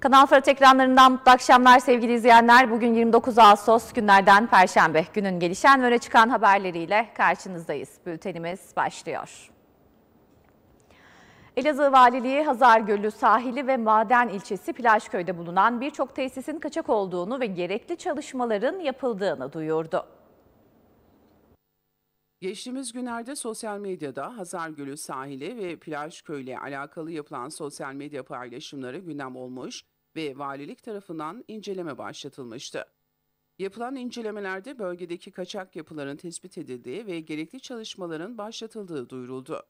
Kanal Fırat ekranlarından mutlu akşamlar sevgili izleyenler. Bugün 29 Ağustos günlerden Perşembe. Günün gelişen ve öne çıkan haberleriyle karşınızdayız. Bültenimiz başlıyor. Elazığ Valiliği Hazar Gölü sahili ve Maden ilçesi Plajköy'de bulunan birçok tesisin kaçak olduğunu ve gerekli çalışmaların yapıldığını duyurdu. Geçtiğimiz günlerde sosyal medyada Hazar Gölü sahili ve plaj köyle alakalı yapılan sosyal medya paylaşımları gündem olmuş ve valilik tarafından inceleme başlatılmıştı. Yapılan incelemelerde bölgedeki kaçak yapıların tespit edildiği ve gerekli çalışmaların başlatıldığı duyuruldu.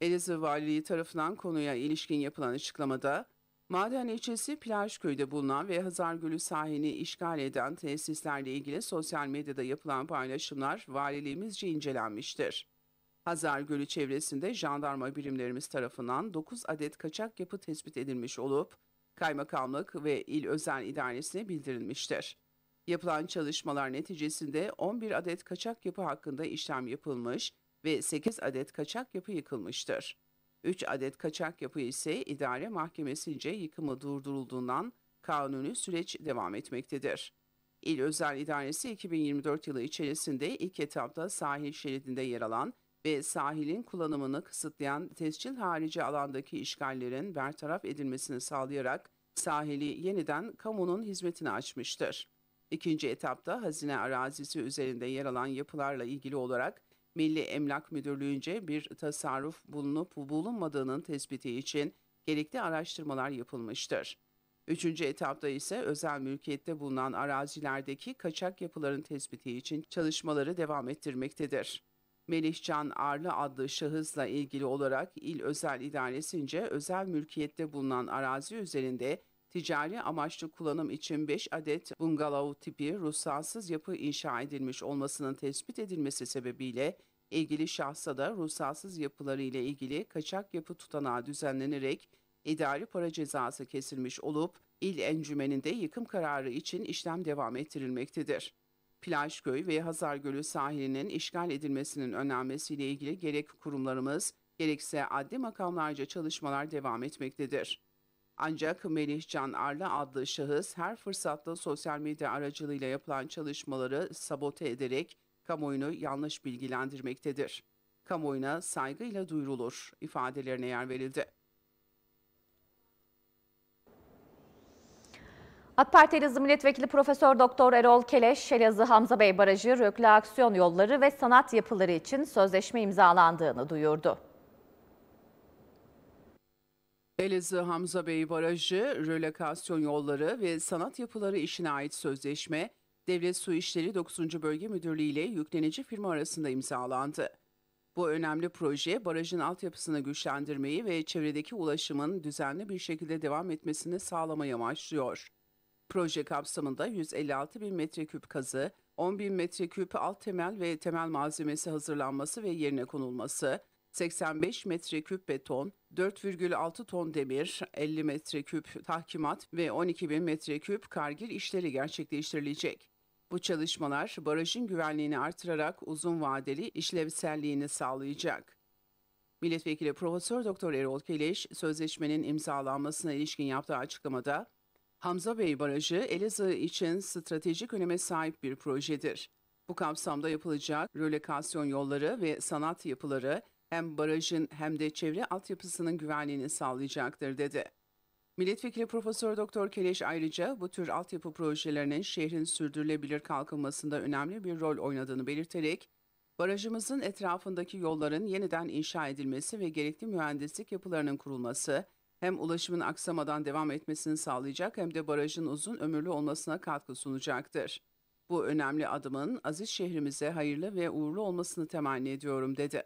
Elazığ Valiliği tarafından konuya ilişkin yapılan açıklamada, Maden ilçesi Plajköy'de bulunan ve Hazar Gölü sahini işgal eden tesislerle ilgili sosyal medyada yapılan paylaşımlar valiliğimizce incelenmiştir. Hazar Gölü çevresinde jandarma birimlerimiz tarafından 9 adet kaçak yapı tespit edilmiş olup Kaymakamlık ve İl Özel İdaresi'ne bildirilmiştir. Yapılan çalışmalar neticesinde 11 adet kaçak yapı hakkında işlem yapılmış ve 8 adet kaçak yapı yıkılmıştır. 3 adet kaçak yapı ise idare mahkemesince yıkımı durdurulduğundan kanuni süreç devam etmektedir. İl Özel İdaresi 2024 yılı içerisinde ilk etapta sahil şeridinde yer alan ve sahilin kullanımını kısıtlayan tescil harici alandaki işgallerin bertaraf edilmesini sağlayarak sahili yeniden kamunun hizmetine açmıştır. İkinci etapta hazine arazisi üzerinde yer alan yapılarla ilgili olarak Milli Emlak Müdürlüğü'nce bir tasarruf bulunup bulunmadığının tespiti için gerekli araştırmalar yapılmıştır. Üçüncü etapta ise özel mülkiyette bulunan arazilerdeki kaçak yapıların tespiti için çalışmaları devam ettirmektedir. Melihcan Arlı adlı şahısla ilgili olarak il özel idaresince özel mülkiyette bulunan arazi üzerinde ticari amaçlı kullanım için 5 adet bungalov tipi ruhsatsız yapı inşa edilmiş olmasının tespit edilmesi sebebiyle ilgili şahsa da ruhsatsız yapıları ile ilgili kaçak yapı tutanağı düzenlenerek idari para cezası kesilmiş olup il encümeninde yıkım kararı için işlem devam ettirilmektedir. Plajköy ve Hazar Gölü sahilinin işgal edilmesinin önlenmesiyle ilgili gerek kurumlarımız gerekse adli makamlarca çalışmalar devam etmektedir. Ancak Melihcan Arla adlı şahıs her fırsatta sosyal medya aracılığıyla yapılan çalışmaları sabote ederek kamuoyunu yanlış bilgilendirmektedir. Kamuoyuna saygıyla duyurulur ifadelerine yer verildi. AK Parti Elazığ Milletvekili Profesör Doktor Erol Keleş, Elazığ Hamza Bey Barajı, Rökle Aksiyon Yolları ve Sanat Yapıları için sözleşme imzalandığını duyurdu. Elazığ Hamza Bey Barajı, Rölokasyon Yolları ve Sanat Yapıları işine ait sözleşme, Devlet Su İşleri 9. Bölge Müdürlüğü ile yüklenici firma arasında imzalandı. Bu önemli proje barajın altyapısını güçlendirmeyi ve çevredeki ulaşımın düzenli bir şekilde devam etmesini sağlamaya amaçlıyor. Proje kapsamında 156 bin metreküp kazı, 10 bin metreküp alt temel ve temel malzemesi hazırlanması ve yerine konulması, 85 metreküp beton, 4,6 ton demir, 50 metreküp tahkimat ve 12 bin metreküp kargil işleri gerçekleştirilecek. Bu çalışmalar barajın güvenliğini artırarak uzun vadeli işlevselliğini sağlayacak. Milletvekili Profesör Doktor Erol Keleş sözleşmenin imzalanmasına ilişkin yaptığı açıklamada Hamza Bey Barajı Elazığ için stratejik öneme sahip bir projedir. Bu kapsamda yapılacak rölekasyon yolları ve sanat yapıları hem barajın hem de çevre altyapısının güvenliğini sağlayacaktır dedi. Milletvekili Profesör Doktor Keleş ayrıca bu tür altyapı projelerinin şehrin sürdürülebilir kalkınmasında önemli bir rol oynadığını belirterek, barajımızın etrafındaki yolların yeniden inşa edilmesi ve gerekli mühendislik yapılarının kurulması, hem ulaşımın aksamadan devam etmesini sağlayacak hem de barajın uzun ömürlü olmasına katkı sunacaktır. Bu önemli adımın aziz şehrimize hayırlı ve uğurlu olmasını temenni ediyorum dedi.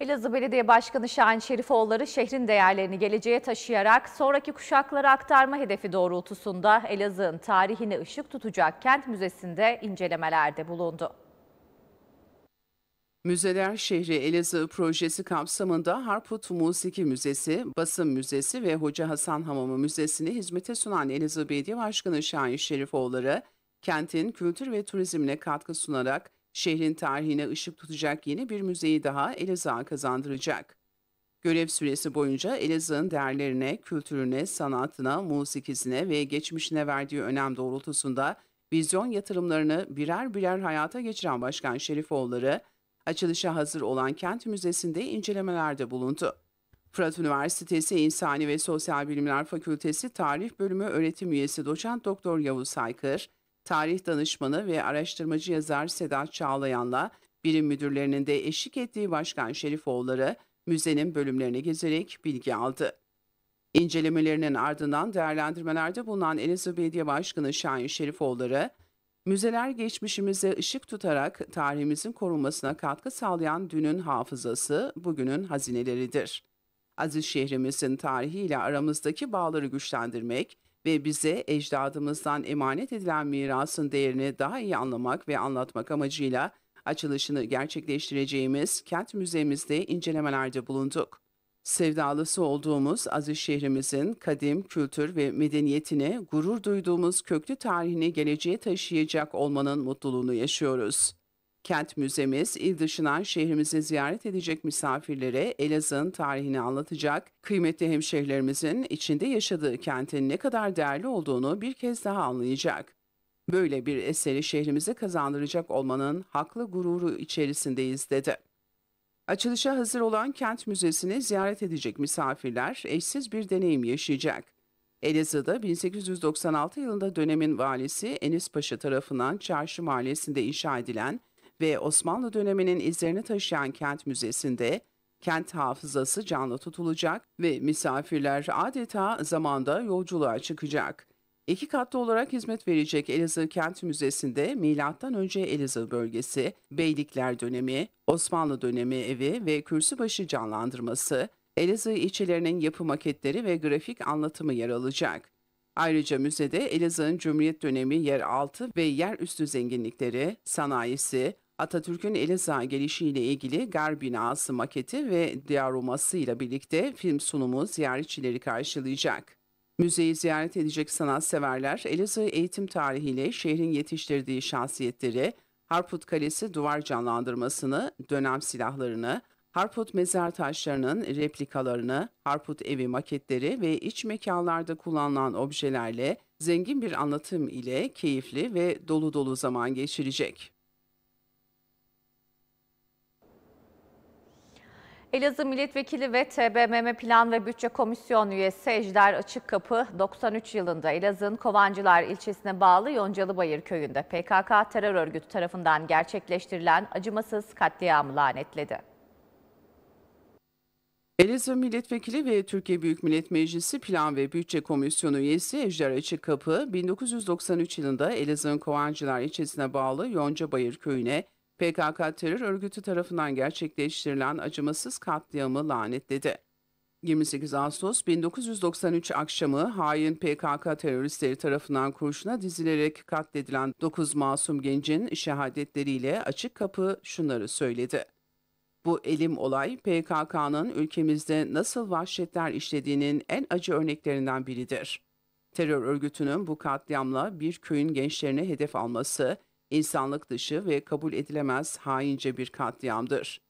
Elazığ Belediye Başkanı Şahin Şerifoğulları şehrin değerlerini geleceğe taşıyarak sonraki kuşaklara aktarma hedefi doğrultusunda Elazığ'ın tarihine ışık tutacak kent müzesinde incelemelerde bulundu. Müzeler Şehri Elazığ projesi kapsamında Harput Musiki Müzesi, Basım Müzesi ve Hoca Hasan Hamamı Müzesi'ni hizmete sunan Elazığ Belediye Başkanı Şahin Şerifoğulları, kentin kültür ve turizmine katkı sunarak şehrin tarihine ışık tutacak yeni bir müzeyi daha Elazığ'a kazandıracak. Görev süresi boyunca Elazığ'ın değerlerine, kültürüne, sanatına, musikisine ve geçmişine verdiği önem doğrultusunda vizyon yatırımlarını birer birer hayata geçiren Başkan Şerifoğulları, Açılışa hazır olan kent müzesinde incelemelerde bulundu. Fırat Üniversitesi İnsani ve Sosyal Bilimler Fakültesi Tarih Bölümü öğretim üyesi doçent doktor Yavuz Saykır, tarih danışmanı ve araştırmacı yazar Sedat Çağlayan'la birim müdürlerinin de eşlik ettiği Başkan Şerifoğulları müzenin bölümlerini gezerek bilgi aldı. İncelemelerinin ardından değerlendirmelerde bulunan Elazığ Belediye Başkanı Şahin Şerifoğulları, Müzeler geçmişimize ışık tutarak tarihimizin korunmasına katkı sağlayan dünün hafızası, bugünün hazineleridir. Aziz şehrimizin tarihiyle aramızdaki bağları güçlendirmek ve bize ecdadımızdan emanet edilen mirasın değerini daha iyi anlamak ve anlatmak amacıyla açılışını gerçekleştireceğimiz kent müzemizde incelemelerde bulunduk. Sevdalısı olduğumuz aziz şehrimizin kadim kültür ve medeniyetini gurur duyduğumuz köklü tarihini geleceğe taşıyacak olmanın mutluluğunu yaşıyoruz. Kent müzemiz, il dışından şehrimizi ziyaret edecek misafirlere Elazığ'ın tarihini anlatacak, kıymetli hemşehrilerimizin içinde yaşadığı kentin ne kadar değerli olduğunu bir kez daha anlayacak. Böyle bir eseri şehrimize kazandıracak olmanın haklı gururu içerisindeyiz dedi. Açılışa hazır olan kent müzesini ziyaret edecek misafirler eşsiz bir deneyim yaşayacak. Elazığ'da 1896 yılında dönemin valisi Enis Paşa tarafından Çarşı Mahallesi'nde inşa edilen ve Osmanlı döneminin izlerini taşıyan kent müzesinde kent hafızası canlı tutulacak ve misafirler adeta zamanda yolculuğa çıkacak. İki katlı olarak hizmet verecek Elazığ Kent Müzesi'nde M.Ö. Elazığ bölgesi, Beylikler dönemi, Osmanlı dönemi evi ve kürsübaşı canlandırması, Elazığ ilçelerinin yapı maketleri ve grafik anlatımı yer alacak. Ayrıca müzede Elazığ'ın Cumhuriyet dönemi yeraltı ve yerüstü zenginlikleri, sanayisi, Atatürk'ün Elazığ gelişiyle ilgili gar binası maketi ve diyaroması ile birlikte film sunumu ziyaretçileri karşılayacak. Müzeyi ziyaret edecek sanatseverler Elazığ eğitim tarihiyle şehrin yetiştirdiği şahsiyetleri, Harput Kalesi duvar canlandırmasını, dönem silahlarını, Harput mezar taşlarının replikalarını, Harput evi maketleri ve iç mekanlarda kullanılan objelerle zengin bir anlatım ile keyifli ve dolu dolu zaman geçirecek. Elazığ Milletvekili ve TBMM Plan ve Bütçe Komisyon üyesi Ejder Açık Kapı 93 yılında Elazığ'ın Kovancılar ilçesine bağlı Yoncalı Bayır köyünde PKK terör örgütü tarafından gerçekleştirilen acımasız katliamı lanetledi. Elazığ Milletvekili ve Türkiye Büyük Millet Meclisi Plan ve Bütçe Komisyonu üyesi Ejder Açık Kapı, 1993 yılında Elazığ'ın Kovancılar ilçesine bağlı Yonca köyüne PKK terör örgütü tarafından gerçekleştirilen acımasız katliamı lanetledi. 28 Ağustos 1993 akşamı hain PKK teröristleri tarafından kurşuna dizilerek katledilen 9 masum gencin şehadetleriyle açık kapı şunları söyledi. Bu elim olay PKK'nın ülkemizde nasıl vahşetler işlediğinin en acı örneklerinden biridir. Terör örgütünün bu katliamla bir köyün gençlerine hedef alması, insanlık dışı ve kabul edilemez haince bir katliamdır.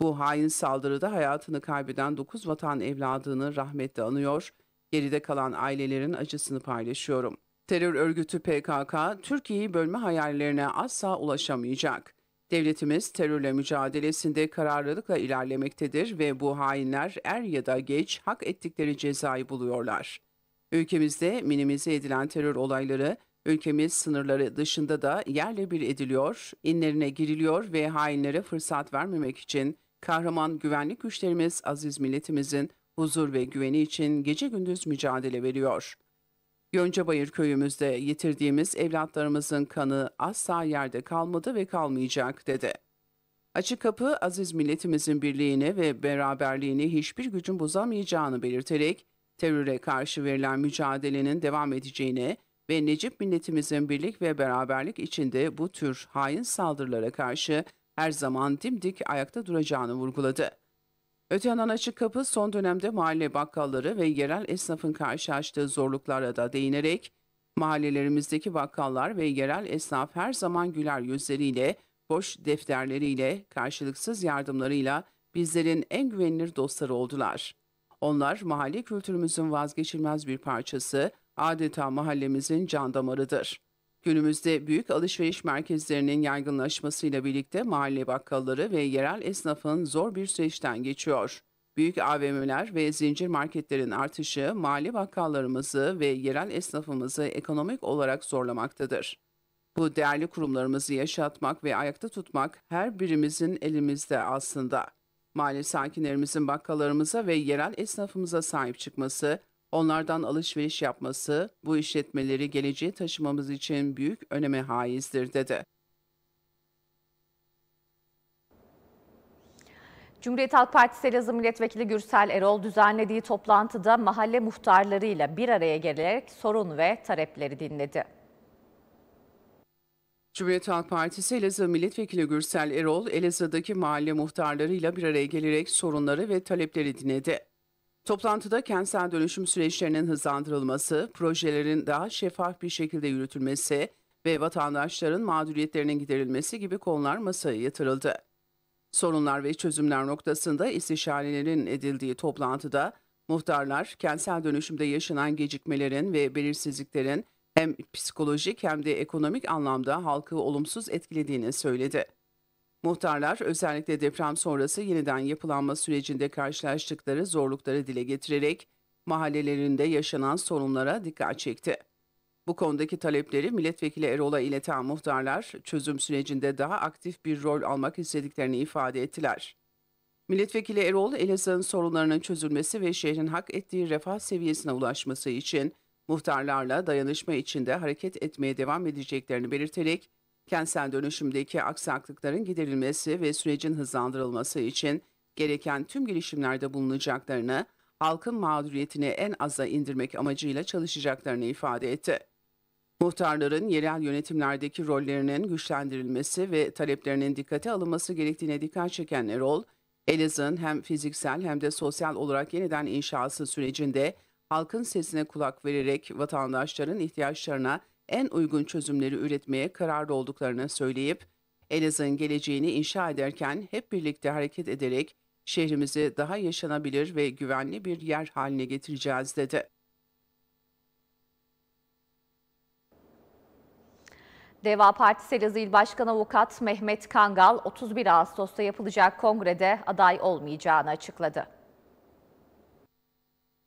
Bu hain saldırıda hayatını kaybeden 9 vatan evladını rahmetle anıyor, geride kalan ailelerin acısını paylaşıyorum. Terör örgütü PKK, Türkiye'yi bölme hayallerine asla ulaşamayacak. Devletimiz terörle mücadelesinde kararlılıkla ilerlemektedir ve bu hainler er ya da geç hak ettikleri cezayı buluyorlar. Ülkemizde minimize edilen terör olayları Ülkemiz sınırları dışında da yerle bir ediliyor, inlerine giriliyor ve hainlere fırsat vermemek için kahraman güvenlik güçlerimiz aziz milletimizin huzur ve güveni için gece gündüz mücadele veriyor. Yoncabayır köyümüzde yitirdiğimiz evlatlarımızın kanı asla yerde kalmadı ve kalmayacak dedi. Açık Kapı, aziz milletimizin birliğini ve beraberliğini hiçbir gücün bozamayacağını belirterek, teröre karşı verilen mücadelenin devam edeceğini, ve Necip milletimizin birlik ve beraberlik içinde bu tür hain saldırılara karşı her zaman dimdik ayakta duracağını vurguladı. Öte yandan açık kapı son dönemde mahalle bakkalları ve yerel esnafın karşılaştığı zorluklara da değinerek, mahallelerimizdeki bakkallar ve yerel esnaf her zaman güler yüzleriyle, boş defterleriyle, karşılıksız yardımlarıyla bizlerin en güvenilir dostları oldular. Onlar mahalle kültürümüzün vazgeçilmez bir parçası, adeta mahallemizin can damarıdır. Günümüzde büyük alışveriş merkezlerinin yaygınlaşmasıyla birlikte mahalle bakkalları ve yerel esnafın zor bir süreçten geçiyor. Büyük AVM'ler ve zincir marketlerin artışı mahalle bakkallarımızı ve yerel esnafımızı ekonomik olarak zorlamaktadır. Bu değerli kurumlarımızı yaşatmak ve ayakta tutmak her birimizin elimizde aslında. Mahalle sakinlerimizin bakkallarımıza ve yerel esnafımıza sahip çıkması, Onlardan alışveriş yapması bu işletmeleri geleceğe taşımamız için büyük öneme haizdir dedi. Cumhuriyet Halk Partisi Elazığ Milletvekili Gürsel Erol düzenlediği toplantıda mahalle muhtarlarıyla bir araya gelerek sorun ve talepleri dinledi. Cumhuriyet Halk Partisi Elazığ Milletvekili Gürsel Erol, Elazığ'daki mahalle muhtarlarıyla bir araya gelerek sorunları ve talepleri dinledi. Toplantıda kentsel dönüşüm süreçlerinin hızlandırılması, projelerin daha şeffaf bir şekilde yürütülmesi ve vatandaşların mağduriyetlerinin giderilmesi gibi konular masaya yatırıldı. Sorunlar ve çözümler noktasında istişarelerin edildiği toplantıda muhtarlar kentsel dönüşümde yaşanan gecikmelerin ve belirsizliklerin hem psikolojik hem de ekonomik anlamda halkı olumsuz etkilediğini söyledi. Muhtarlar özellikle deprem sonrası yeniden yapılanma sürecinde karşılaştıkları zorlukları dile getirerek mahallelerinde yaşanan sorunlara dikkat çekti. Bu konudaki talepleri milletvekili Erol'a ileten muhtarlar çözüm sürecinde daha aktif bir rol almak istediklerini ifade ettiler. Milletvekili Erol, Elazığ'ın sorunlarının çözülmesi ve şehrin hak ettiği refah seviyesine ulaşması için muhtarlarla dayanışma içinde hareket etmeye devam edeceklerini belirterek Kentsel dönüşümdeki aksaklıkların giderilmesi ve sürecin hızlandırılması için gereken tüm girişimlerde bulunacaklarını, halkın mağduriyetini en aza indirmek amacıyla çalışacaklarını ifade etti. Muhtarların yerel yönetimlerdeki rollerinin güçlendirilmesi ve taleplerinin dikkate alınması gerektiğine dikkat çeken Erol, Elazığ'ın hem fiziksel hem de sosyal olarak yeniden inşası sürecinde halkın sesine kulak vererek vatandaşların ihtiyaçlarına en uygun çözümleri üretmeye kararlı olduklarını söyleyip, Elazığ'ın geleceğini inşa ederken hep birlikte hareket ederek şehrimizi daha yaşanabilir ve güvenli bir yer haline getireceğiz dedi. Deva Partisi Elazığ İl Başkanı Avukat Mehmet Kangal 31 Ağustos'ta yapılacak kongrede aday olmayacağını açıkladı.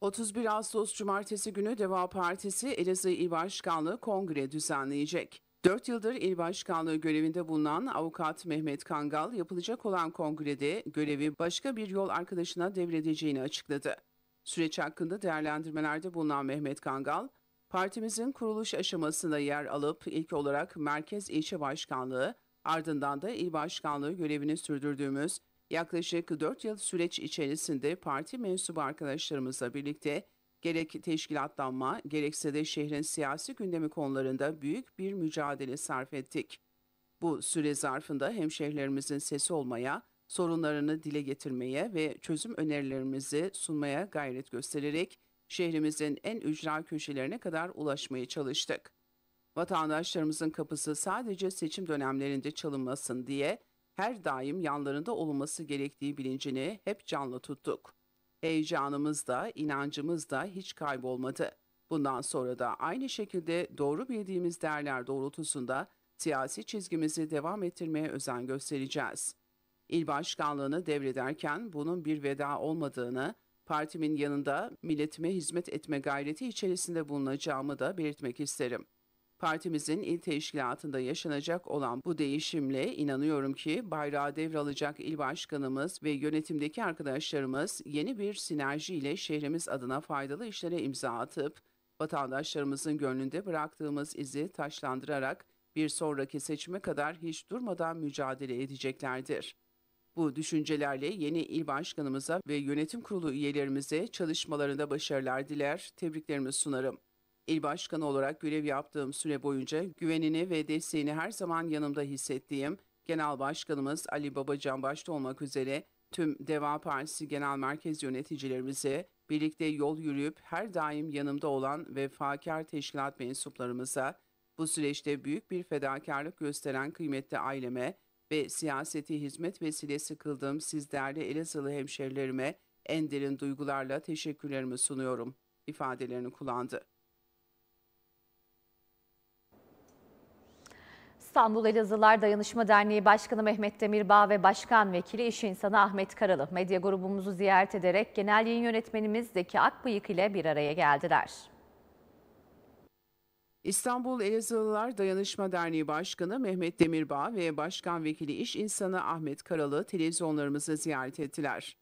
31 Ağustos Cumartesi günü Deva Partisi Elazığ İl Başkanlığı Kongre düzenleyecek. 4 yıldır il başkanlığı görevinde bulunan avukat Mehmet Kangal yapılacak olan kongrede görevi başka bir yol arkadaşına devredeceğini açıkladı. Süreç hakkında değerlendirmelerde bulunan Mehmet Kangal, partimizin kuruluş aşamasında yer alıp ilk olarak Merkez İlçe Başkanlığı, ardından da il başkanlığı görevini sürdürdüğümüz Yaklaşık 4 yıl süreç içerisinde parti mensubu arkadaşlarımızla birlikte gerek teşkilatlanma gerekse de şehrin siyasi gündemi konularında büyük bir mücadele sarf ettik. Bu süre zarfında hemşehrilerimizin sesi olmaya, sorunlarını dile getirmeye ve çözüm önerilerimizi sunmaya gayret göstererek şehrimizin en ücra köşelerine kadar ulaşmaya çalıştık. Vatandaşlarımızın kapısı sadece seçim dönemlerinde çalınmasın diye her daim yanlarında olması gerektiği bilincini hep canlı tuttuk. Heyecanımız da, inancımız da hiç kaybolmadı. Bundan sonra da aynı şekilde doğru bildiğimiz değerler doğrultusunda siyasi çizgimizi devam ettirmeye özen göstereceğiz. İl başkanlığını devrederken bunun bir veda olmadığını, partimin yanında milletime hizmet etme gayreti içerisinde bulunacağımı da belirtmek isterim.'' Partimizin il teşkilatında yaşanacak olan bu değişimle inanıyorum ki bayrağı devralacak il başkanımız ve yönetimdeki arkadaşlarımız yeni bir sinerji ile şehrimiz adına faydalı işlere imza atıp vatandaşlarımızın gönlünde bıraktığımız izi taşlandırarak bir sonraki seçime kadar hiç durmadan mücadele edeceklerdir. Bu düşüncelerle yeni il başkanımıza ve yönetim kurulu üyelerimize çalışmalarında başarılar diler, tebriklerimi sunarım. İl başkanı olarak görev yaptığım süre boyunca güvenini ve desteğini her zaman yanımda hissettiğim Genel Başkanımız Ali Babacan başta olmak üzere tüm Deva Partisi Genel Merkez yöneticilerimize, birlikte yol yürüyüp her daim yanımda olan vefakar teşkilat mensuplarımıza, bu süreçte büyük bir fedakarlık gösteren kıymetli aileme ve siyaseti hizmet vesilesi kıldığım siz değerli Elazığlı hemşerilerime en derin duygularla teşekkürlerimi sunuyorum ifadelerini kullandı. İstanbul Elazığlar Dayanışma Derneği Başkanı Mehmet Demirbağ ve Başkan Vekili İş İnsanı Ahmet Karalı medya grubumuzu ziyaret ederek genel yayın yönetmenimiz Zeki Akbıyık ile bir araya geldiler. İstanbul Elazığlılar Dayanışma Derneği Başkanı Mehmet Demirbağ ve Başkan Vekili İş İnsanı Ahmet Karalı televizyonlarımızı ziyaret ettiler.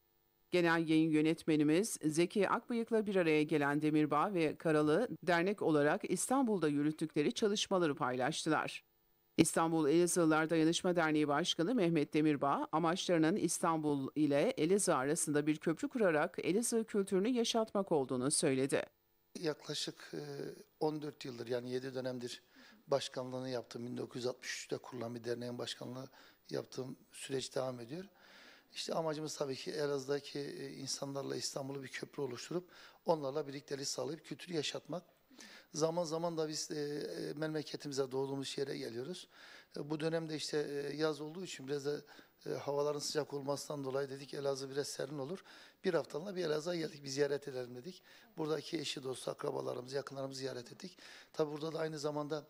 Genel yayın yönetmenimiz Zeki Akbıyık'la bir araya gelen Demirbağ ve Karalı dernek olarak İstanbul'da yürüttükleri çalışmaları paylaştılar. İstanbul Elazığlılar Dayanışma Derneği Başkanı Mehmet Demirbağ, amaçlarının İstanbul ile Elazığ arasında bir köprü kurarak Elazığ kültürünü yaşatmak olduğunu söyledi. Yaklaşık 14 e, yıldır yani 7 dönemdir başkanlığını yaptım. 1963'te kurulan bir derneğin başkanlığı yaptığım süreç devam ediyor. İşte amacımız tabii ki Elazığ'daki e, insanlarla İstanbul'u bir köprü oluşturup onlarla birliktelik sağlayıp kültürü yaşatmak. Zaman zaman da biz e, e memleketimize doğduğumuz yere geliyoruz. E, bu dönemde işte e, yaz olduğu için biraz da e, havaların sıcak olmasından dolayı dedik Elazığ biraz serin olur. Bir haftalığına bir Elazığ'a geldik, bir ziyaret edelim dedik. Buradaki eşi, dostu, akrabalarımızı, yakınlarımızı ziyaret ettik. Tabi burada da aynı zamanda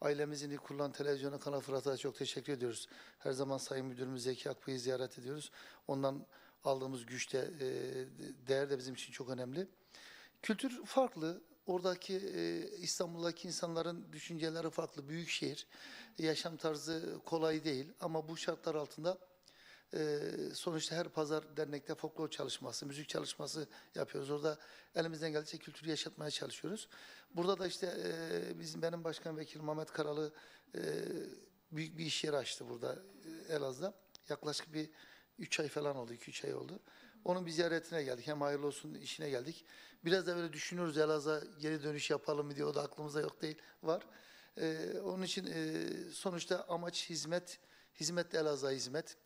ailemizin ilk kurulan televizyonu Kanal Fırat'a çok teşekkür ediyoruz. Her zaman Sayın Müdürümüz Zeki Akbı'yı ziyaret ediyoruz. Ondan aldığımız güçte de, e, değer de bizim için çok önemli. Kültür farklı, Oradaki e, İstanbul'daki insanların düşünceleri farklı. Büyük şehir, yaşam tarzı kolay değil ama bu şartlar altında e, sonuçta her pazar dernekte folklor çalışması, müzik çalışması yapıyoruz. Orada elimizden geldiğince kültürü yaşatmaya çalışıyoruz. Burada da işte e, bizim benim başkan vekil Mehmet Karalı e, büyük bir iş yeri açtı burada e, Elazığ'da. Yaklaşık bir 3 ay falan oldu, 2-3 ay oldu. Onun bir ziyaretine geldik. Hem hayırlı olsun işine geldik. Biraz da böyle düşünüyoruz Elazığ'a geri dönüş yapalım mı diye. O da aklımızda yok değil. Var. Ee, onun için e, sonuçta amaç hizmet. Hizmet Elazığ'a hizmet.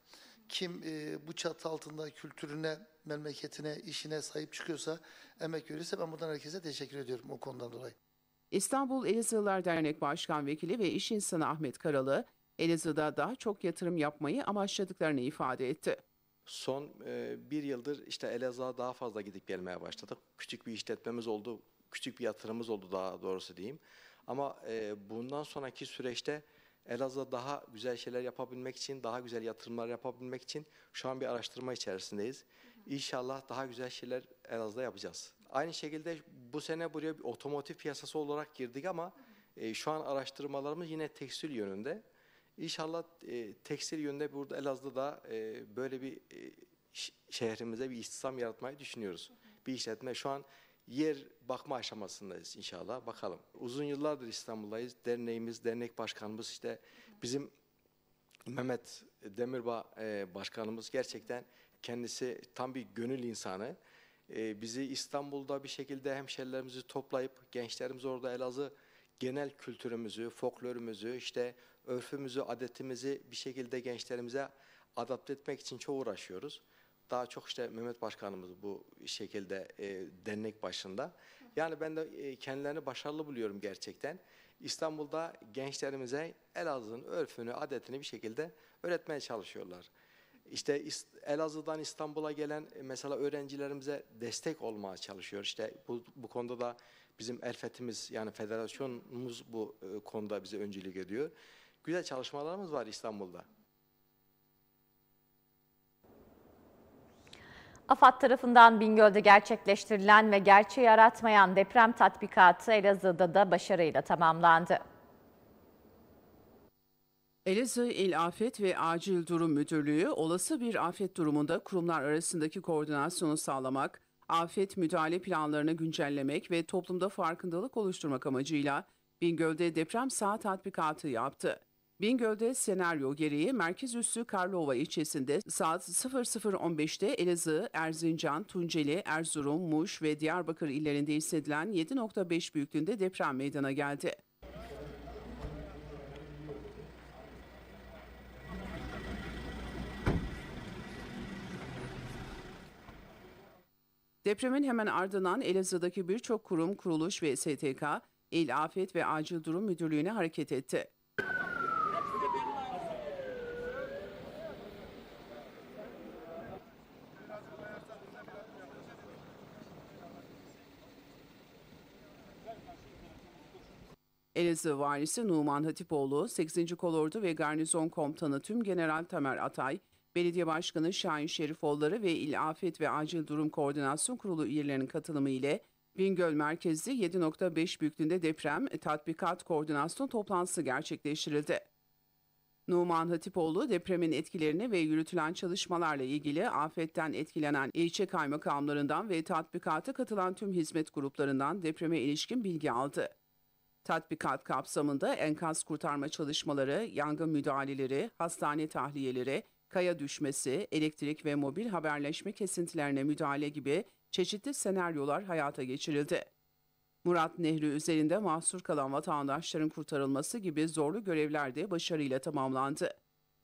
Kim e, bu çatı altında kültürüne, memleketine, işine sahip çıkıyorsa, emek veriyorsa ben buradan herkese teşekkür ediyorum o konudan dolayı. İstanbul Elazığlar Dernek Başkan Vekili ve iş insanı Ahmet Karalı, Elazığ'da daha çok yatırım yapmayı amaçladıklarını ifade etti. Son e, bir yıldır işte Elazığ'a daha fazla gidip gelmeye başladık. Küçük bir işletmemiz oldu, küçük bir yatırımımız oldu daha doğrusu diyeyim. Ama e, bundan sonraki süreçte Elazığ'a daha güzel şeyler yapabilmek için, daha güzel yatırımlar yapabilmek için şu an bir araştırma içerisindeyiz. İnşallah daha güzel şeyler Elazığ'da yapacağız. Aynı şekilde bu sene buraya bir otomotiv piyasası olarak girdik ama e, şu an araştırmalarımız yine tekstil yönünde. İnşallah e, tekstil yönde burada Elazığ'da e, böyle bir e, şehrimize bir istihdam yaratmayı düşünüyoruz. Hı hı. Bir işletme şu an yer bakma aşamasındayız inşallah. Bakalım. Uzun yıllardır İstanbul'dayız. Derneğimiz, dernek başkanımız işte hı hı. bizim Mehmet Demirbağ e, başkanımız gerçekten kendisi tam bir gönül insanı. E, bizi İstanbul'da bir şekilde hemşerilerimizi toplayıp gençlerimiz orada Elazığ genel kültürümüzü, folklorumuzu, işte örfümüzü, adetimizi bir şekilde gençlerimize adapte etmek için çok uğraşıyoruz. Daha çok işte Mehmet Başkanımız bu şekilde e, dernek başında. Yani ben de e, kendilerini başarılı buluyorum gerçekten. İstanbul'da gençlerimize Elazığ'ın örfünü, adetini bir şekilde öğretmeye çalışıyorlar. İşte Elazığ'dan İstanbul'a gelen e, mesela öğrencilerimize destek olmaya çalışıyor. İşte bu, bu konuda da bizim Elfet'imiz yani federasyonumuz bu e, konuda bize öncülük ediyor. Güzel çalışmalarımız var İstanbul'da. AFAD tarafından Bingöl'de gerçekleştirilen ve gerçeği yaratmayan deprem tatbikatı Elazığ'da da başarıyla tamamlandı. Elazığ İl Afet ve Acil Durum Müdürlüğü olası bir afet durumunda kurumlar arasındaki koordinasyonu sağlamak, afet müdahale planlarını güncellemek ve toplumda farkındalık oluşturmak amacıyla Bingöl'de deprem saat tatbikatı yaptı. Bingöl'de senaryo gereği merkez üssü Karlova ilçesinde saat 00.15'te Elazığ, Erzincan, Tunceli, Erzurum, Muş ve Diyarbakır illerinde hissedilen 7.5 büyüklüğünde deprem meydana geldi. Depremin hemen ardından Elazığ'daki birçok kurum, kuruluş ve STK, İl Afet ve Acil Durum Müdürlüğü'ne hareket etti. Elazığ valisi Numan Hatipoğlu, 8. Kolordu ve Garnizon Komutanı Tüm General Tamer Atay, Belediye Başkanı Şahin Şerifoğulları ve İl Afet ve Acil Durum Koordinasyon Kurulu üyelerinin katılımı ile Bingöl merkezli 7.5 büyüklüğünde deprem e, tatbikat koordinasyon toplantısı gerçekleştirildi. Numan Hatipoğlu depremin etkilerini ve yürütülen çalışmalarla ilgili afetten etkilenen ilçe kaymakamlarından ve tatbikata katılan tüm hizmet gruplarından depreme ilişkin bilgi aldı. Tatbikat kapsamında enkaz kurtarma çalışmaları, yangın müdahaleleri, hastane tahliyeleri, kaya düşmesi, elektrik ve mobil haberleşme kesintilerine müdahale gibi çeşitli senaryolar hayata geçirildi. Murat Nehri üzerinde mahsur kalan vatandaşların kurtarılması gibi zorlu görevler de başarıyla tamamlandı.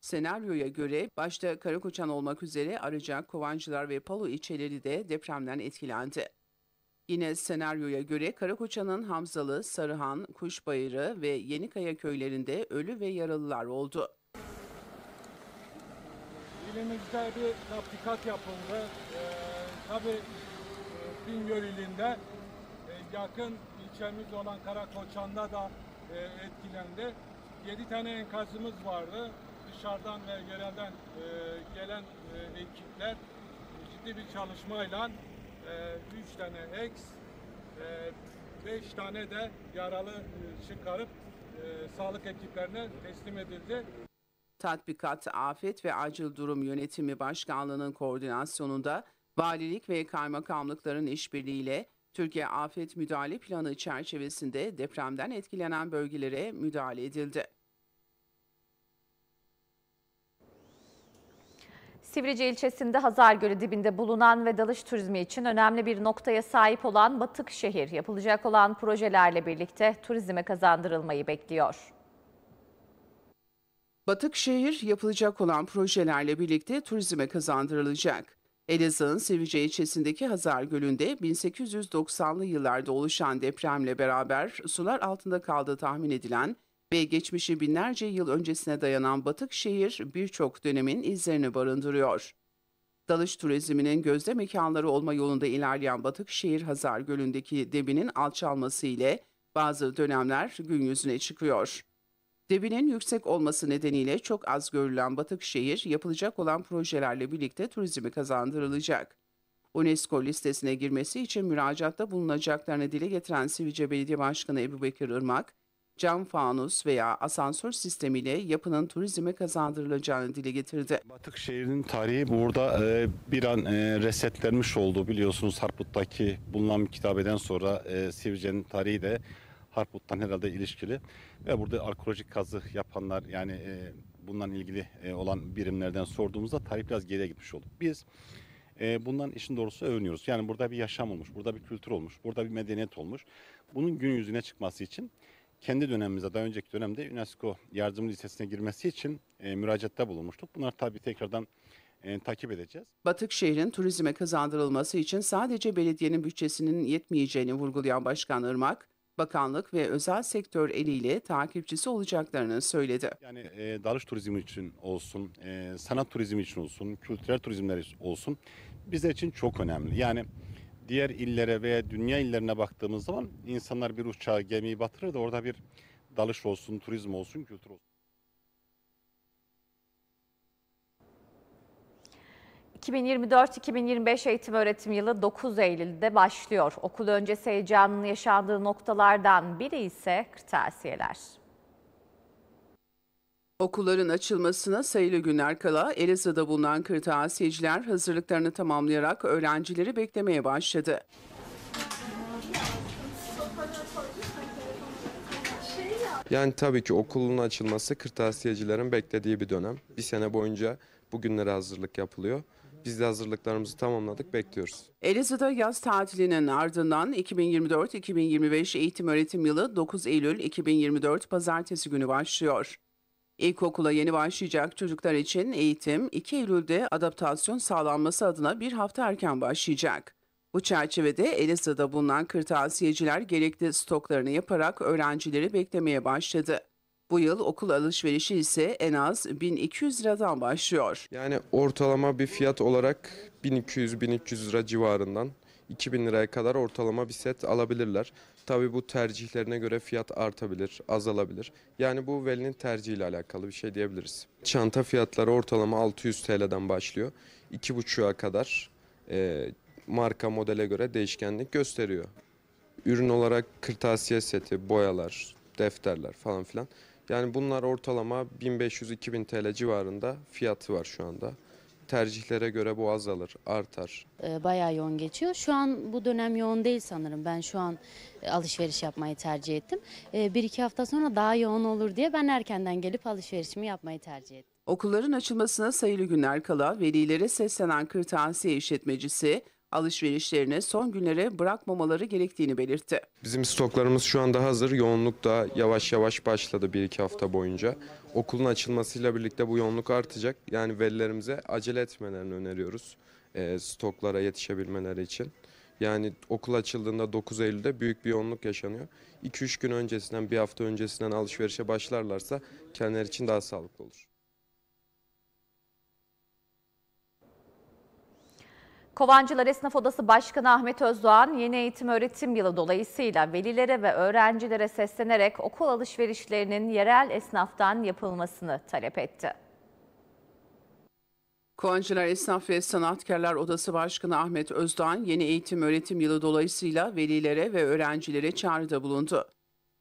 Senaryoya göre başta Karakoçan olmak üzere Arıca, Kovancılar ve Palo ilçeleri de depremden etkilendi. Yine senaryoya göre Karakoçan'ın Hamzalı, Sarıhan, Kuşbayırı ve Yenikaya köylerinde ölü ve yaralılar oldu. İlimizde bir tatbikat yapıldı. Ee, tabii e, Bingöl ilinde e, yakın ilçemiz olan Karakoçan'da da e, etkilendi. 7 tane enkazımız vardı. Dışarıdan ve yerelden e, gelen e, ekipler ciddi bir çalışmayla 3 ee, tane eks, 5 tane de yaralı e, çıkarıp e, sağlık ekiplerine teslim edildi. Tatbikat Afet ve Acil Durum Yönetimi Başkanlığı'nın koordinasyonunda valilik ve kaymakamlıkların işbirliğiyle Türkiye Afet Müdahale Planı çerçevesinde depremden etkilenen bölgelere müdahale edildi. Sivrice ilçesinde Hazar Gölü dibinde bulunan ve dalış turizmi için önemli bir noktaya sahip olan Batık şehir yapılacak olan projelerle birlikte turizme kazandırılmayı bekliyor. Batık şehir yapılacak olan projelerle birlikte turizme kazandırılacak. Elazığ'ın Sivrice ilçesindeki Hazar Gölü'nde 1890'lı yıllarda oluşan depremle beraber sular altında kaldığı tahmin edilen ve geçmişi binlerce yıl öncesine dayanan batık şehir birçok dönemin izlerini barındırıyor. Dalış turizminin gözde mekanları olma yolunda ilerleyen batık şehir Hazar Gölü'ndeki debinin alçalması ile bazı dönemler gün yüzüne çıkıyor. Debinin yüksek olması nedeniyle çok az görülen batık şehir yapılacak olan projelerle birlikte turizmi kazandırılacak. UNESCO listesine girmesi için müracaatta bulunacaklarını dile getiren Sivice Belediye Başkanı Ebu Bekir Irmak, cam fanus veya asansör sistemiyle yapının turizme kazandırılacağını dile getirdi. Batık şehrinin tarihi burada e, bir an e, resetlenmiş oldu. Biliyorsunuz Harput'taki bulunan kitabeden sonra e, Sivrice'nin tarihi de Harput'tan herhalde ilişkili. Ve burada arkeolojik kazı yapanlar yani e, bundan ilgili e, olan birimlerden sorduğumuzda tarih biraz geriye gitmiş oldu. Biz e, bundan işin doğrusu övünüyoruz. Yani burada bir yaşam olmuş, burada bir kültür olmuş, burada bir medeniyet olmuş. Bunun gün yüzüne çıkması için kendi dönemimizde, daha önceki dönemde UNESCO yardım listesine girmesi için e, müracaatta bulunmuştuk. Bunlar tabii tekrardan e, takip edeceğiz. Batık şehrin turizme kazandırılması için sadece belediyenin bütçesinin yetmeyeceğini vurgulayan Başkan Irmak, bakanlık ve özel sektör eliyle takipçisi olacaklarını söyledi. Yani e, dalış turizmi için olsun, e, sanat turizmi için olsun, kültürel turizmler olsun bizler için çok önemli. Yani diğer illere veya dünya illerine baktığımız zaman insanlar bir uçağı, gemiyi batırır da orada bir dalış olsun, turizm olsun, kültür olsun. 2024-2025 eğitim öğretim yılı 9 Eylül'de başlıyor. Okul öncesi heyecanın yaşandığı noktalardan biri ise kırtasiyeler. Okulların açılmasına sayılı günler kala Elazığ'da bulunan kırtasiyeciler hazırlıklarını tamamlayarak öğrencileri beklemeye başladı. Yani tabii ki okulun açılması kırtasiyecilerin beklediği bir dönem. Bir sene boyunca bugünlere hazırlık yapılıyor. Biz de hazırlıklarımızı tamamladık, bekliyoruz. Elazığ'da yaz tatilinin ardından 2024-2025 eğitim öğretim yılı 9 Eylül 2024 pazartesi günü başlıyor. İlkokula yeni başlayacak çocuklar için eğitim 2 Eylül'de adaptasyon sağlanması adına bir hafta erken başlayacak. Bu çerçevede Elazığ'da bulunan kırtasiyeciler gerekli stoklarını yaparak öğrencileri beklemeye başladı. Bu yıl okul alışverişi ise en az 1200 liradan başlıyor. Yani ortalama bir fiyat olarak 1200-1300 lira civarından 2000 liraya kadar ortalama bir set alabilirler. Tabii bu tercihlerine göre fiyat artabilir, azalabilir. Yani bu velinin tercihiyle alakalı bir şey diyebiliriz. Çanta fiyatları ortalama 600 TL'den başlıyor. 2,5'a kadar e, marka modele göre değişkenlik gösteriyor. Ürün olarak kırtasiye seti, boyalar, defterler falan filan. Yani bunlar ortalama 1500-2000 TL civarında fiyatı var şu anda tercihlere göre bu azalır, artar. Ee, bayağı yoğun geçiyor. Şu an bu dönem yoğun değil sanırım. Ben şu an e, alışveriş yapmayı tercih ettim. Ee, bir iki hafta sonra daha yoğun olur diye ben erkenden gelip alışverişimi yapmayı tercih ettim. Okulların açılmasına sayılı günler kala velilere seslenen kırtasiye işletmecisi alışverişlerini son günlere bırakmamaları gerektiğini belirtti. Bizim stoklarımız şu anda hazır. Yoğunluk da yavaş yavaş başladı 1-2 hafta boyunca. Okulun açılmasıyla birlikte bu yoğunluk artacak. Yani velilerimize acele etmelerini öneriyoruz e, stoklara yetişebilmeleri için. Yani okul açıldığında 9 Eylül'de büyük bir yoğunluk yaşanıyor. 2-3 gün öncesinden, bir hafta öncesinden alışverişe başlarlarsa kendileri için daha sağlıklı olur. Kovancılar Esnaf Odası Başkanı Ahmet Özdoğan yeni eğitim öğretim yılı dolayısıyla velilere ve öğrencilere seslenerek okul alışverişlerinin yerel esnaftan yapılmasını talep etti. Kovancılar Esnaf ve Sanatkarlar Odası Başkanı Ahmet Özdoğan yeni eğitim öğretim yılı dolayısıyla velilere ve öğrencilere çağrıda bulundu.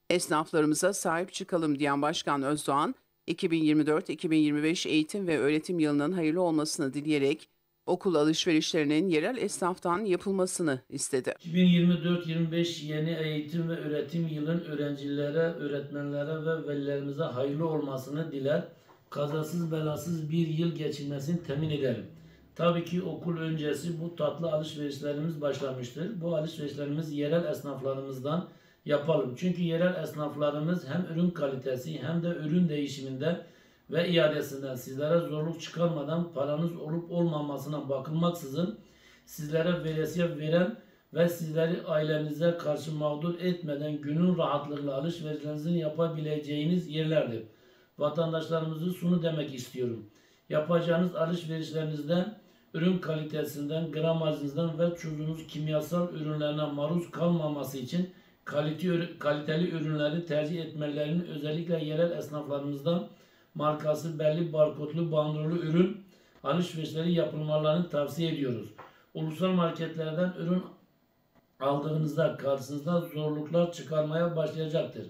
Esnaflarımıza sahip çıkalım diyen Başkan Özdoğan, 2024-2025 eğitim ve öğretim yılının hayırlı olmasını dileyerek okul alışverişlerinin yerel esnaftan yapılmasını istedi. 2024-25 yeni eğitim ve öğretim yılın öğrencilere, öğretmenlere ve velilerimize hayırlı olmasını diler. Kazasız belasız bir yıl geçirmesini temin ederim. Tabii ki okul öncesi bu tatlı alışverişlerimiz başlamıştır. Bu alışverişlerimiz yerel esnaflarımızdan yapalım. Çünkü yerel esnaflarımız hem ürün kalitesi hem de ürün değişiminde ve iadesinde sizlere zorluk çıkarmadan paranız olup olmamasına bakılmaksızın sizlere veresiye veren ve sizleri ailenize karşı mağdur etmeden günün rahatlığıyla alışverişlerinizi yapabileceğiniz yerlerdir. Vatandaşlarımızı sunu demek istiyorum. Yapacağınız alışverişlerinizden, ürün kalitesinden, gramajınızdan ve çocuğunuz kimyasal ürünlerine maruz kalmaması için kaliteli ürünleri tercih etmelerini özellikle yerel esnaflarımızdan markası belli barkodlu bandrolü ürün alışverişleri yapılmalarını tavsiye ediyoruz. Ulusal marketlerden ürün aldığınızda karşınızda zorluklar çıkarmaya başlayacaktır.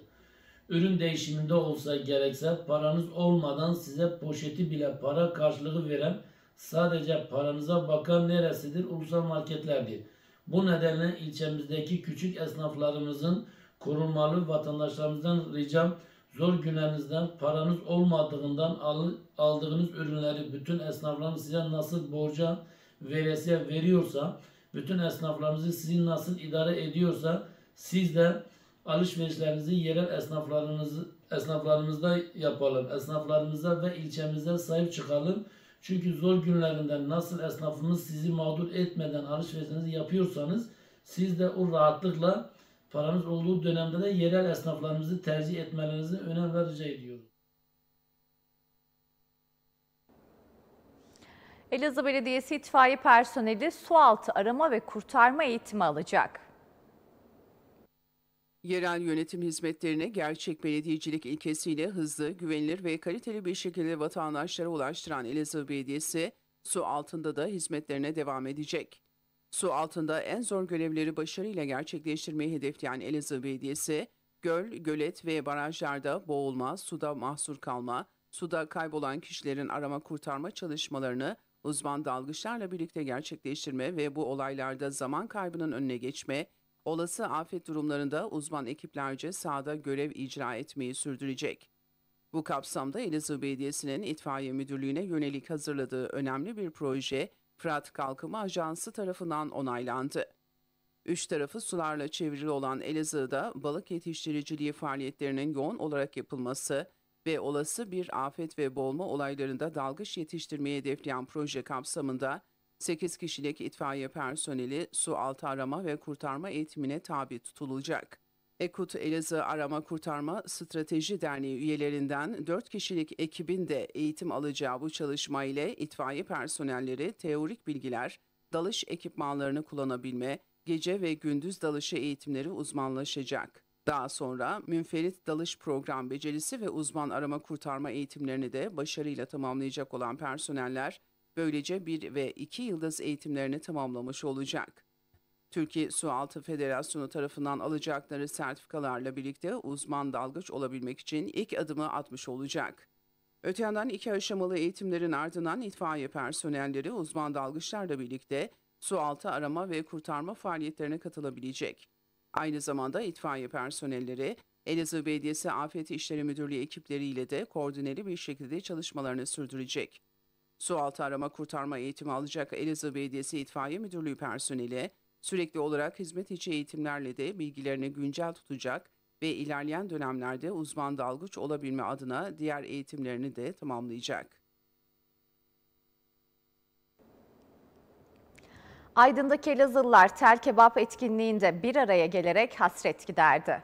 Ürün değişiminde olsa gerekse paranız olmadan size poşeti bile para karşılığı veren sadece paranıza bakan neresidir? Ulusal marketlerdir. Bu nedenle ilçemizdeki küçük esnaflarımızın korunmalı vatandaşlarımızdan ricam zor günlerinizden paranız olmadığından aldığınız ürünleri bütün esnaflarınız size nasıl borca veresiye veriyorsa, bütün esnaflarınızı sizin nasıl idare ediyorsa siz de alışverişlerinizi yerel esnaflarınız, esnaflarımızda yapalım. Esnaflarımıza ve ilçemize sahip çıkalım. Çünkü zor günlerinden nasıl esnafınız sizi mağdur etmeden alışverişinizi yapıyorsanız siz de o rahatlıkla paranız olduğu dönemde de yerel esnaflarımızı tercih etmelerinizi önemli rica ediyorum. Elazığ Belediyesi itfaiye personeli sualtı arama ve kurtarma eğitimi alacak. Yerel yönetim hizmetlerine gerçek belediyecilik ilkesiyle hızlı, güvenilir ve kaliteli bir şekilde vatandaşlara ulaştıran Elazığ Belediyesi, su altında da hizmetlerine devam edecek. Su altında en zor görevleri başarıyla gerçekleştirmeyi hedefleyen Elazığ Belediyesi, göl, gölet ve barajlarda boğulma, suda mahsur kalma, suda kaybolan kişilerin arama kurtarma çalışmalarını uzman dalgıçlarla birlikte gerçekleştirme ve bu olaylarda zaman kaybının önüne geçme, olası afet durumlarında uzman ekiplerce sahada görev icra etmeyi sürdürecek. Bu kapsamda Elazığ Belediyesi'nin itfaiye müdürlüğüne yönelik hazırladığı önemli bir proje, Fırat Kalkınma Ajansı tarafından onaylandı. Üç tarafı sularla çevrili olan Elazığ'da balık yetiştiriciliği faaliyetlerinin yoğun olarak yapılması ve olası bir afet ve boğulma olaylarında dalgıç yetiştirmeyi hedefleyen proje kapsamında 8 kişilik itfaiye personeli su altı arama ve kurtarma eğitimine tabi tutulacak. Ekut Elazığ Arama Kurtarma Strateji Derneği üyelerinden 4 kişilik ekibin de eğitim alacağı bu çalışma ile itfaiye personelleri teorik bilgiler, dalış ekipmanlarını kullanabilme, gece ve gündüz dalışı eğitimleri uzmanlaşacak. Daha sonra münferit dalış program becerisi ve uzman arama kurtarma eğitimlerini de başarıyla tamamlayacak olan personeller böylece 1 ve 2 yıldız eğitimlerini tamamlamış olacak. Türkiye Sualtı Federasyonu tarafından alacakları sertifikalarla birlikte uzman dalgıç olabilmek için ilk adımı atmış olacak. Öte yandan iki aşamalı eğitimlerin ardından itfaiye personelleri uzman dalgıçlarla birlikte sualtı arama ve kurtarma faaliyetlerine katılabilecek. Aynı zamanda itfaiye personelleri Elazığ Belediyesi Afet İşleri Müdürlüğü ekipleriyle de koordineli bir şekilde çalışmalarını sürdürecek. Sualtı arama kurtarma eğitimi alacak Elazığ Belediyesi İtfaiye Müdürlüğü personeli Sürekli olarak hizmet içi eğitimlerle de bilgilerini güncel tutacak ve ilerleyen dönemlerde uzman dalgıç olabilme adına diğer eğitimlerini de tamamlayacak. Aydın'daki Elazığlılar tel kebap etkinliğinde bir araya gelerek hasret giderdi.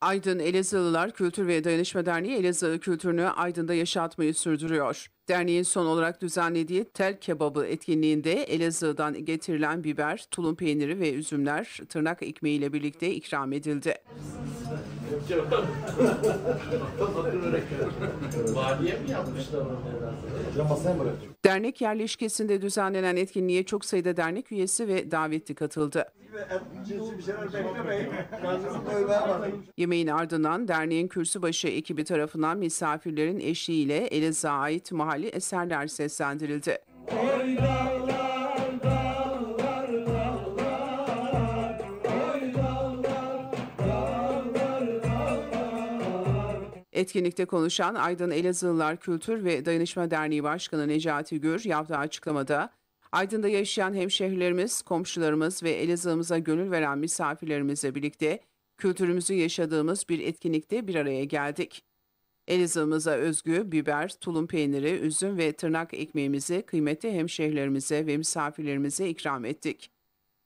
Aydın Elazığlılar Kültür ve Dayanışma Derneği Elazığ kültürünü Aydın'da yaşatmayı sürdürüyor. Derneğin son olarak düzenlediği tel kebabı etkinliğinde Elazığ'dan getirilen biber, tulum peyniri ve üzümler tırnak ekmeğiyle birlikte ikram edildi. Dernek yerleşkesinde düzenlenen etkinliğe çok sayıda dernek üyesi ve davetli katıldı. Yemeğin ardından derneğin kürsü başı ekibi tarafından misafirlerin eşiyle Elazığ'a ait mahalli eserler seslendirildi. Oynalar. Etkinlikte konuşan Aydın Elazığlılar Kültür ve Dayanışma Derneği Başkanı Necati Gür yaptığı açıklamada Aydın'da yaşayan hemşehrilerimiz, komşularımız ve Elazığ'ımıza gönül veren misafirlerimizle birlikte kültürümüzü yaşadığımız bir etkinlikte bir araya geldik. Elazığ'ımıza özgü biber, tulum peyniri, üzüm ve tırnak ekmeğimizi kıymetli hemşehrilerimize ve misafirlerimize ikram ettik.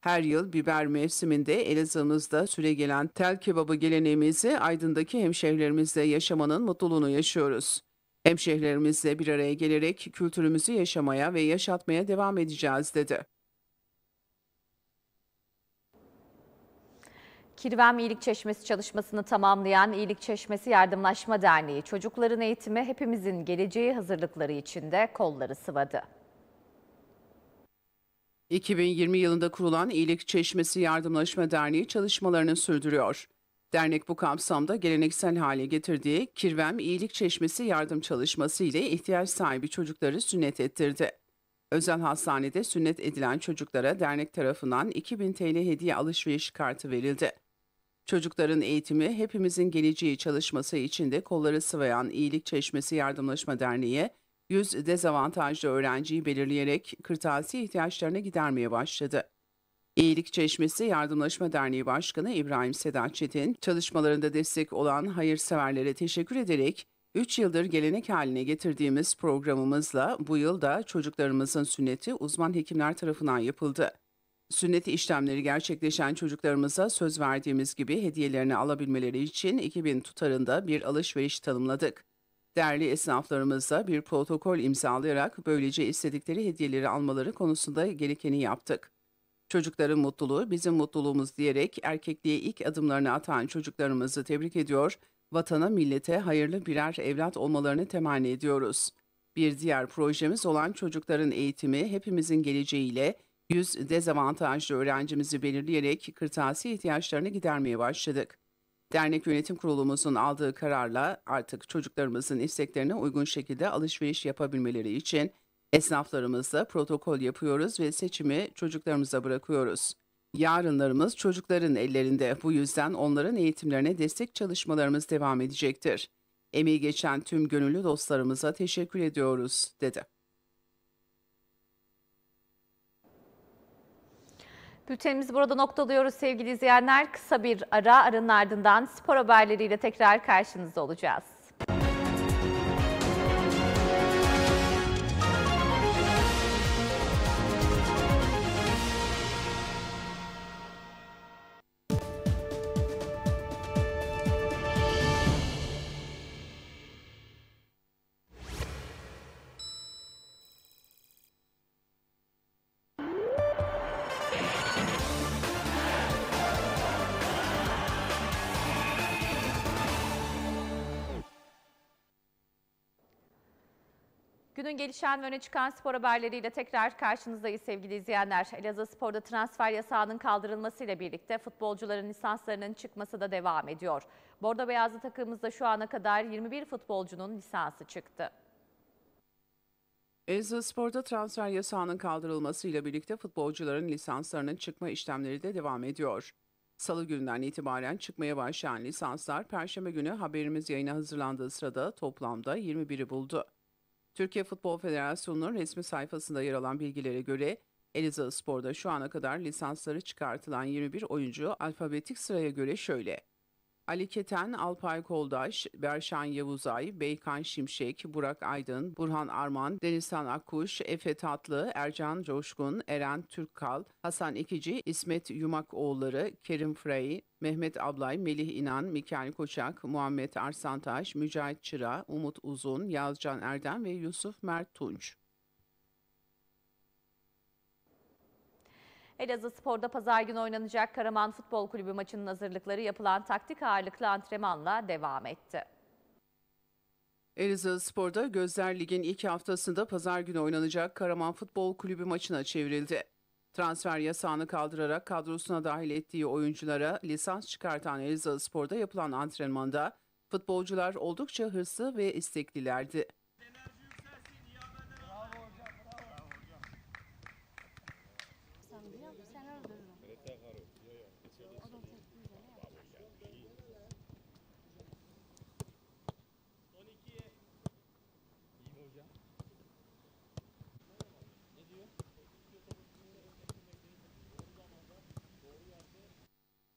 Her yıl biber mevsiminde Elazığ'ımızda süregelen tel kebabı geleneğimizi Aydın'daki hemşehrilerimizle yaşamanın mutluluğunu yaşıyoruz. Hemşehrilerimizle bir araya gelerek kültürümüzü yaşamaya ve yaşatmaya devam edeceğiz dedi. Kirvem İyilik Çeşmesi çalışmasını tamamlayan İyilik Çeşmesi Yardımlaşma Derneği çocukların eğitimi hepimizin geleceği hazırlıkları içinde kolları sıvadı. 2020 yılında kurulan İyilik Çeşmesi Yardımlaşma Derneği çalışmalarını sürdürüyor. Dernek bu kapsamda geleneksel hale getirdiği Kirvem İyilik Çeşmesi Yardım Çalışması ile ihtiyaç sahibi çocukları sünnet ettirdi. Özel hastanede sünnet edilen çocuklara dernek tarafından 2000 TL hediye alışveriş kartı verildi. Çocukların eğitimi hepimizin geleceği çalışması için de kolları sıvayan İyilik Çeşmesi Yardımlaşma Derneği'ye. 100 dezavantajlı öğrenciyi belirleyerek kırtasiye ihtiyaçlarını gidermeye başladı. İyilik Çeşmesi Yardımlaşma Derneği Başkanı İbrahim Sedat Çetin, çalışmalarında destek olan hayırseverlere teşekkür ederek 3 yıldır gelenek haline getirdiğimiz programımızla bu yıl da çocuklarımızın sünneti uzman hekimler tarafından yapıldı. Sünneti işlemleri gerçekleşen çocuklarımıza söz verdiğimiz gibi hediyelerini alabilmeleri için 2000 tutarında bir alışveriş tanımladık. Değerli esnaflarımızla bir protokol imzalayarak böylece istedikleri hediyeleri almaları konusunda gerekeni yaptık. Çocukların mutluluğu bizim mutluluğumuz diyerek erkekliğe ilk adımlarını atan çocuklarımızı tebrik ediyor, vatana millete hayırlı birer evlat olmalarını temenni ediyoruz. Bir diğer projemiz olan çocukların eğitimi hepimizin geleceğiyle 100 dezavantajlı öğrencimizi belirleyerek kırtasiye ihtiyaçlarını gidermeye başladık. Dernek yönetim kurulumuzun aldığı kararla artık çocuklarımızın isteklerine uygun şekilde alışveriş yapabilmeleri için esnaflarımızla protokol yapıyoruz ve seçimi çocuklarımıza bırakıyoruz. Yarınlarımız çocukların ellerinde. Bu yüzden onların eğitimlerine destek çalışmalarımız devam edecektir. Emeği geçen tüm gönüllü dostlarımıza teşekkür ediyoruz, dedi. Bültenimizi burada noktalıyoruz sevgili izleyenler. Kısa bir ara aranın ardından spor haberleriyle tekrar karşınızda olacağız. Günün gelişen ve öne çıkan spor haberleriyle tekrar karşınızdayız sevgili izleyenler. Elazığ Spor'da transfer yasağının kaldırılmasıyla birlikte futbolcuların lisanslarının çıkması da devam ediyor. Bordo Beyazlı takımımızda şu ana kadar 21 futbolcunun lisansı çıktı. Elazığ Spor'da transfer yasağının kaldırılmasıyla birlikte futbolcuların lisanslarının çıkma işlemleri de devam ediyor. Salı günden itibaren çıkmaya başlayan lisanslar Perşembe günü haberimiz yayına hazırlandığı sırada toplamda 21'i buldu. Türkiye Futbol Federasyonu'nun resmi sayfasında yer alan bilgilere göre Elazığ Spor'da şu ana kadar lisansları çıkartılan 21 oyuncu alfabetik sıraya göre şöyle. Ali Keten, Alpay Koldaş, Berşan Yavuzay, Beykan Şimşek, Burak Aydın, Burhan Arman, Denizhan Akkuş, Efe Tatlı, Ercan Coşkun, Eren Türkkal, Hasan İkici, İsmet Yumakoğulları, Kerim Frey, Mehmet Ablay, Melih İnan, Mikail Koçak, Muhammed Arsantaş, Mücahit Çıra, Umut Uzun, Yazcan Erdem ve Yusuf Mert Tunç. Elazığ Spor'da pazar günü oynanacak Karaman Futbol Kulübü maçının hazırlıkları yapılan taktik ağırlıklı antrenmanla devam etti. Elazığ Spor'da Gözler Lig'in ilk haftasında pazar günü oynanacak Karaman Futbol Kulübü maçına çevrildi. Transfer yasağını kaldırarak kadrosuna dahil ettiği oyunculara lisans çıkartan Elazığ Spor'da yapılan antrenmanda futbolcular oldukça hırslı ve isteklilerdi.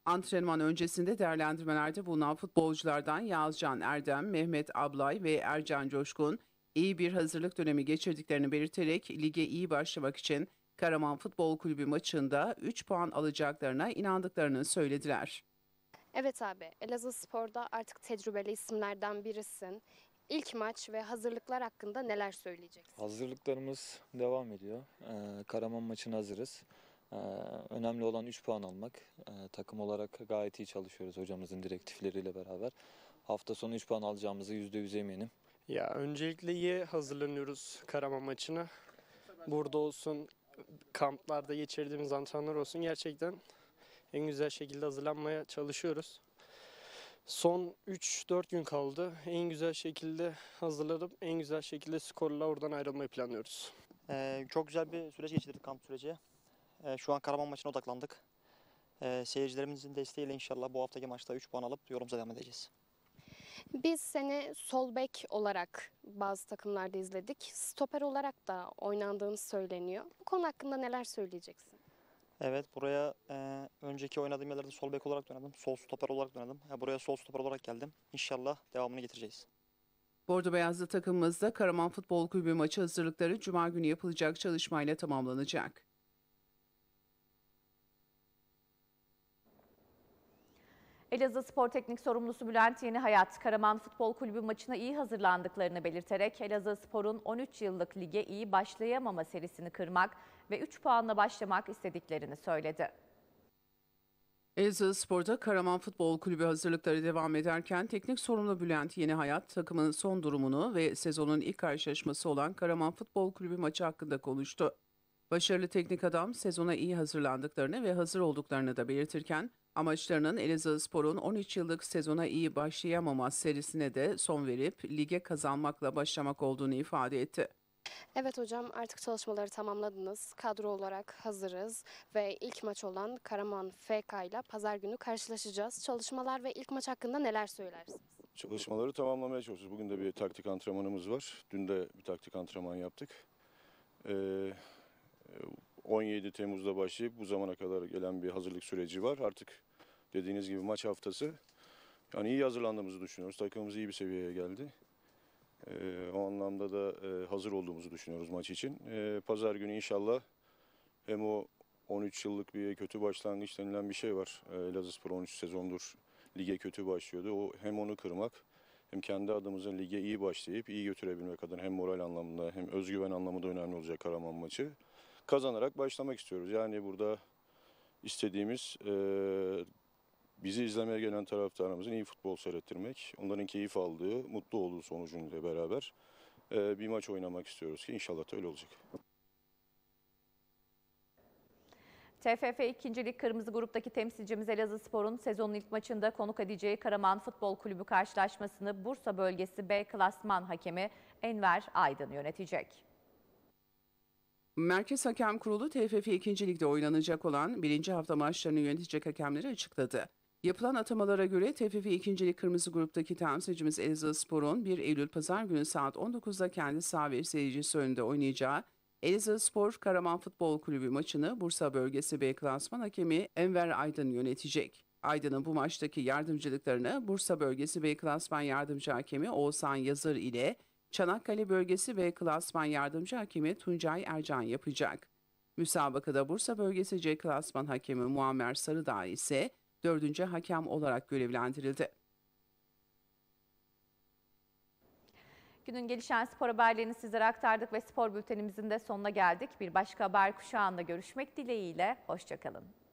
Antrenman öncesinde değerlendirmelerde bulunan futbolculardan Yazcan Erdem, Mehmet Ablay ve Ercan Coşkun iyi bir hazırlık dönemi geçirdiklerini belirterek lige iyi başlamak için Karaman Futbol Kulübü maçında 3 puan alacaklarına inandıklarını söylediler. Evet abi, Elazığ Spor'da artık tecrübeli isimlerden birisin. İlk maç ve hazırlıklar hakkında neler söyleyeceksin? Hazırlıklarımız devam ediyor. Ee, Karaman maçına hazırız. Ee, önemli olan 3 puan almak. Ee, takım olarak gayet iyi çalışıyoruz hocamızın direktifleriyle beraber. Hafta sonu 3 puan alacağımızı %100 eminim. Ya öncelikle iyi hazırlanıyoruz Karama maçına. Burada olsun, kamplarda geçirdiğimiz antrenmanlar olsun gerçekten en güzel şekilde hazırlanmaya çalışıyoruz. Son 3-4 gün kaldı. En güzel şekilde hazırladım, en güzel şekilde skorla oradan ayrılmayı planlıyoruz. Ee, çok güzel bir süreç geçirdik kamp süreci. Ee, şu an Karaman maçına odaklandık. Ee, seyircilerimizin desteğiyle inşallah bu haftaki maçta 3 puan alıp yolumuza devam edeceğiz. Biz seni sol bek olarak bazı takımlarda izledik. Stoper olarak da oynandığını söyleniyor. Bu konu hakkında neler söyleyeceksin? Evet buraya e, önceki oynadığım yerlerde sol bek olarak oynadım. Sol stoper olarak oynadım. Yani buraya sol stoper olarak geldim. İnşallah devamını getireceğiz. Bordo Beyazlı takımımızda Karaman Futbol Kulübü maçı hazırlıkları Cuma günü yapılacak çalışmayla tamamlanacak. Elazığ Spor Teknik Sorumlusu Bülent Yeni hayat Karaman Futbol Kulübü maçına iyi hazırlandıklarını belirterek Elazığ Spor'un 13 yıllık lige iyi başlayamama serisini kırmak ve 3 puanla başlamak istediklerini söyledi. Elazığ Spor'da Karaman Futbol Kulübü hazırlıkları devam ederken teknik sorumlu Bülent Yeni Hayat takımın son durumunu ve sezonun ilk karşılaşması olan Karaman Futbol Kulübü maçı hakkında konuştu. Başarılı teknik adam sezona iyi hazırlandıklarını ve hazır olduklarını da belirtirken Amaçlarının Elazığ Spor'un 13 yıllık sezona iyi başlayamamaz serisine de son verip lige kazanmakla başlamak olduğunu ifade etti. Evet hocam artık çalışmaları tamamladınız. Kadro olarak hazırız ve ilk maç olan Karaman FK ile pazar günü karşılaşacağız. Çalışmalar ve ilk maç hakkında neler söylersiniz? Çalışmaları tamamlamaya çalışıyoruz. Bugün de bir taktik antrenmanımız var. Dün de bir taktik antrenman yaptık. Ee, 17 e, Temmuz'da başlayıp bu zamana kadar gelen bir hazırlık süreci var. Artık Dediğiniz gibi maç haftası. Yani iyi hazırlandığımızı düşünüyoruz. Takımımız iyi bir seviyeye geldi. Ee, o anlamda da e, hazır olduğumuzu düşünüyoruz maç için. Ee, Pazar günü inşallah hem o 13 yıllık bir kötü başlangıç denilen bir şey var. Ee, Elazığspor 13 sezondur lige kötü başlıyordu. O hem onu kırmak hem kendi adımıza lige iyi başlayıp iyi götürebilmek adına hem moral anlamında hem özgüven anlamında önemli olacak Karaman maçı. Kazanarak başlamak istiyoruz. Yani burada istediğimiz e, bizi izlemeye gelen taraftarımızın iyi futbol seyrettirmek, onların keyif aldığı, mutlu olduğu sonucunda beraber e, bir maç oynamak istiyoruz ki inşallah öyle olacak. TFF 2. Lig Kırmızı Grup'taki temsilcimiz Elazığ Spor'un sezonun ilk maçında konuk edeceği Karaman Futbol Kulübü karşılaşmasını Bursa Bölgesi B klasman hakemi Enver Aydın yönetecek. Merkez Hakem Kurulu TFF 2. Lig'de oynanacak olan birinci hafta maçlarını yönetecek hakemleri açıkladı. Yapılan atamalara göre TFF ikincili Kırmızı Grup'taki temsilcimiz Elazığ Spor'un 1 Eylül Pazar günü saat 19'da kendi saha ve seyircisi önünde oynayacağı Elazığ Spor Karaman Futbol Kulübü maçını Bursa Bölgesi B Klasman Hakemi Enver Aydın yönetecek. Aydın'ın bu maçtaki yardımcılıklarını Bursa Bölgesi B Klasman Yardımcı Hakemi Oğuzhan Yazır ile Çanakkale Bölgesi B Klasman Yardımcı Hakemi Tuncay Ercan yapacak. Müsabakada Bursa Bölgesi C Klasman Hakemi Muammer Sarıdağ ise dördüncü hakem olarak görevlendirildi. Günün gelişen spor haberlerini sizlere aktardık ve spor bültenimizin de sonuna geldik. Bir başka haber kuşağında görüşmek dileğiyle. Hoşçakalın.